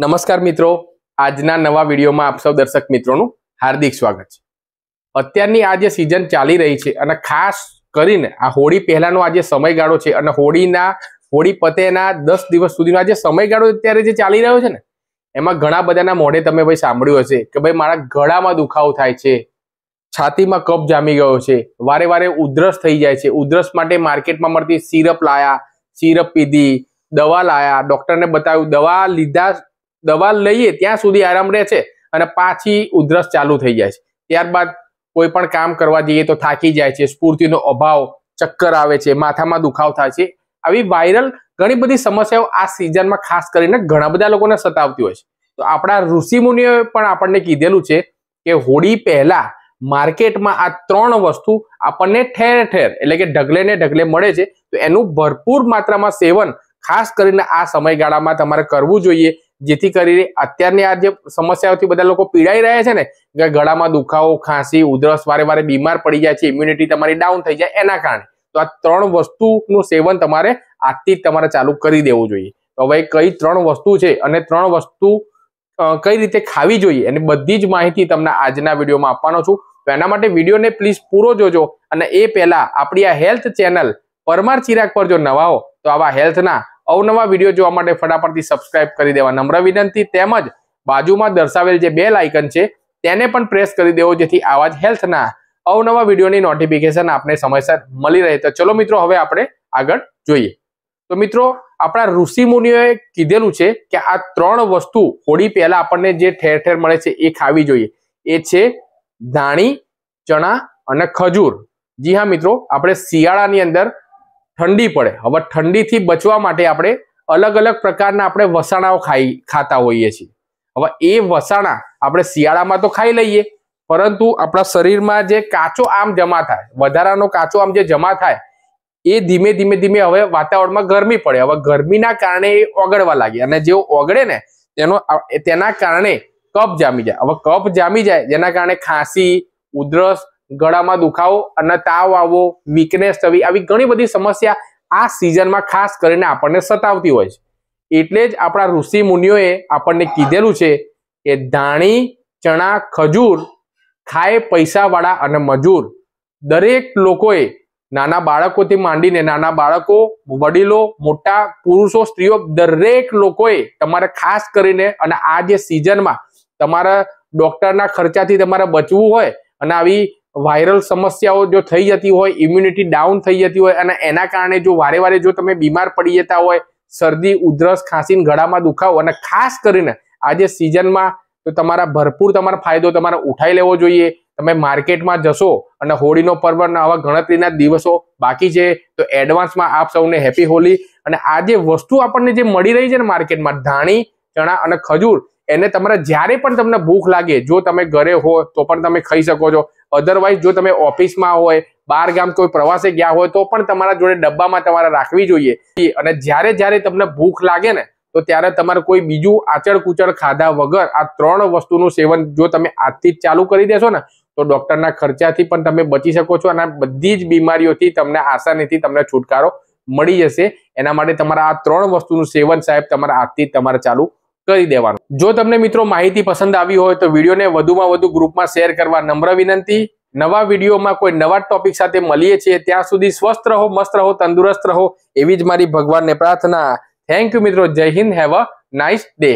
નમસ્કાર મિત્રો આજના નવા વિડીયોમાં આપ સૌ દર્શક મિત્રોનું હાર્દિક સ્વાગત છે અત્યારની આ જે સિઝન ચાલી રહી છે અને ખાસ કરીને આ હોળી પહેલાનો આ જે સમયગાળો છે અને હોળીના હોળી પતેના દસ દિવસ સુધીનો આ જે સમયગાળો અત્યારે જે ચાલી રહ્યો છે ને એમાં ઘણા બધાના મોઢે તમે ભાઈ સાંભળ્યું હશે કે ભાઈ મારા ગળામાં દુખાવો થાય છે છાતીમાં કપ જામી ગયો છે વારે વારે ઉધરસ થઈ જાય છે ઉધરસ માટે માર્કેટમાં મળતી સિરપ લાયા સિરપ પીધી દવા લાયા ડોક્ટરને બતાવ્યું દવા લીધા દવા લઈએ ત્યાં સુધી આરામ રહે છે અને પાછી ઉધરસ ચાલુ થઈ જાય છે ત્યારબાદ કોઈ પણ કામ કરવા જઈએ તો થાકી જાય છે સ્ફૂર્તિનો અભાવ ચક્કર આવે છે માથામાં દુખાવ થાય છે આવી વાયરલ ઘણી બધી સમસ્યાઓ આ સિઝનમાં ખાસ કરીને ઘણા બધા લોકોને સતાવતી હોય છે તો આપણા ઋષિમુનિઓએ પણ આપણને કીધેલું છે કે હોળી પહેલા માર્કેટમાં આ ત્રણ વસ્તુ આપણને ઠેર ઠેર એટલે કે ઢગલે ને ઢગલે મળે છે તો એનું ભરપૂર માત્રામાં સેવન ખાસ કરીને આ સમયગાળામાં તમારે કરવું જોઈએ જેથી કરીને અત્યારની આ જે સમસ્યાઓથી બધા લોકો પીડાઈ રહ્યા છે ને કે ગળામાં દુખાવો ખાંસી ઉધરસ વારે વારે બીમાર પડી જાય છે ઇમ્યુનિટી તમારી ડાઉન થઈ જાય એના કારણે તો આ ત્રણ વસ્તુનું સેવન તમારે આજથી જ તમારે ચાલુ કરી દેવું જોઈએ તો હવે કઈ ત્રણ વસ્તુ છે અને ત્રણ વસ્તુ કઈ રીતે ખાવી જોઈએ એની બધી જ માહિતી તમને આજના વિડીયોમાં આપવાનો છું તો એના માટે વિડીયોને પ્લીઝ પૂરો જોજો અને એ પહેલા આપણી આ હેલ્થ ચેનલ પરમાર ચિરાગ પર જો નવા હો તો આવા હેલ્થના અવનવા વિડીયો જોવા માટે ફટાફટથી સબસ્ક્રાઇબ કરી દેવા નમ્ર વિનંતી તેમજ બાજુમાં દર્શાવેલ જે બેલ આઇકન છે તેને પણ પ્રેસ કરી દેવો જેથી આવા જ હેલ્થના અવનવા વિડીયોની નોટિફિકેશન આપણે સમયસર મળી રહે તો ચલો મિત્રો હવે આપણે આગળ જોઈએ તો મિત્રો આપણા ઋષિ મુનિઓએ કીધેલું છે કે આ ત્રણ વસ્તુ હોળી પહેલા આપણને જે ઠેર ઠેર મળે છે એ ખાવી જોઈએ એ છે ધાણી ચણા અને ખજૂર જી હા મિત્રો આપણે શિયાળાની અંદર ઠંડી પડે હવે ઠંડીથી બચવા માટે આપણે અલગ અલગ પ્રકારના આપણે વસાણાઓ ખાઈ ખાતા હોઈએ છીએ હવે એ વસાણા આપણે શિયાળામાં તો ખાઈ લઈએ પરંતુ આપણા શરીરમાં જે કાચો આમ જમા થાય વધારાનો કાચો આમ જે જમા થાય એ ધીમે ધીમે ધીમે હવે વાતાવરણમાં ગરમી પડે હવે ગરમીના કારણે એ ઓગળવા લાગે અને જે ઓગળે ને તેનો તેના કારણે કપ જામી જાય હવે કપ જામી જાય જેના કારણે ખાંસી ઉધરસ ગળામાં દુખાવો અને તાવ આવવો વીકનેસ થવી આવી ઘણી બધી સમસ્યા આ સિઝનમાં ખાસ કરીને આપણને સતાવતી હોય છે એટલે જ આપણા ઋષિ મુનિઓએ આપણને કીધેલું છે કે ધાણી ચણા ખજૂર ખાય પૈસાવાળા અને મજૂર દરેક લોકોએ નાના બાળકોથી માંડીને નાના બાળકો વડીલો મોટા પુરુષો સ્ત્રીઓ દરેક લોકોએ તમારે ખાસ કરીને અને આ જે સિઝનમાં તમારા ડોક્ટરના ખર્ચાથી તમારે બચવું હોય અને આવી વાયરલ સમસ્યાઓ જો થઈ જતી હોય ઇમ્યુનિટી ડાઉન થઈ જતી હોય અને એના કારણે જો વારે વારે જો તમે બીમાર પડી જતા હોય શરદી ઉધરસ ખાંસીને ગળામાં દુખાવો અને ખાસ કરીને આજે સિઝનમાં તો તમારા ભરપૂર તમારો ફાયદો તમારે ઉઠાઈ લેવો જોઈએ તમે માર્કેટમાં જશો અને હોળીનો પર્વ આવા ગણતરીના દિવસો બાકી છે તો એડવાન્સમાં આપ સૌને હેપી હોલી અને આ જે વસ્તુ આપણને જે મળી રહી છે ને માર્કેટમાં ધાણી ચણા અને ખજૂર એને તમારે જ્યારે પણ તમને ભૂખ લાગે જો તમે ઘરે હો તો પણ તમે ખાઈ શકો છો અધરવાઇઝ જો તમે ઓફિસમાં હોય બાર ગામ કોઈ પ્રવાસે ગયા હોય તો પણ તમારા જોડે ડબ્બામાં તમારે રાખવી જોઈએ અને જ્યારે જ્યારે તમને ભૂખ લાગે ને તો ત્યારે તમારે કોઈ બીજું આચળ કુચળ ખાધા વગર આ ત્રણ વસ્તુનું સેવન જો તમે આજથી જ ચાલુ કરી દેશો ને તો ડોક્ટરના ખર્ચાથી પણ તમે બચી શકો છો અને બધી જ બીમારીઓથી તમને આસાનીથી તમને છુટકારો મળી જશે એના માટે તમારા આ ત્રણ વસ્તુનું સેવન સાહેબ તમારા આજથી તમારે ચાલુ કરી દેવાનું જો તમને મિત્રો માહિતી પસંદ આવી હોય તો વિડીયોને વધુમાં વધુ ગ્રુપમાં શેર કરવા નમ્ર વિનંતી નવા વિડીયોમાં કોઈ નવા ટોપિક સાથે મળીએ છીએ ત્યાં સુધી સ્વસ્થ રહો મસ્ત રહો તંદુરસ્ત રહો એવી જ મારી ભગવાનને પ્રાર્થના થેન્ક યુ મિત્રો જય હિન્દ હેવ અ નાઇસ ડે